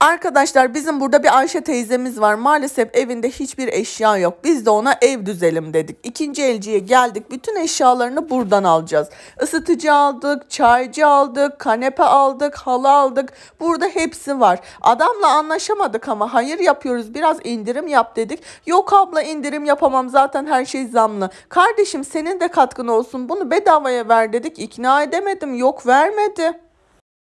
Arkadaşlar bizim burada bir Ayşe teyzemiz var. Maalesef evinde hiçbir eşya yok. Biz de ona ev düzelim dedik. İkinci elciye geldik. Bütün eşyalarını buradan alacağız. Isıtıcı aldık, çaycı aldık, kanepe aldık, halı aldık. Burada hepsi var. Adamla anlaşamadık ama hayır yapıyoruz. Biraz indirim yap dedik. Yok abla indirim yapamam. Zaten her şey zamlı. Kardeşim senin de katkın olsun. Bunu bedavaya ver dedik. İkna edemedim. Yok vermedi.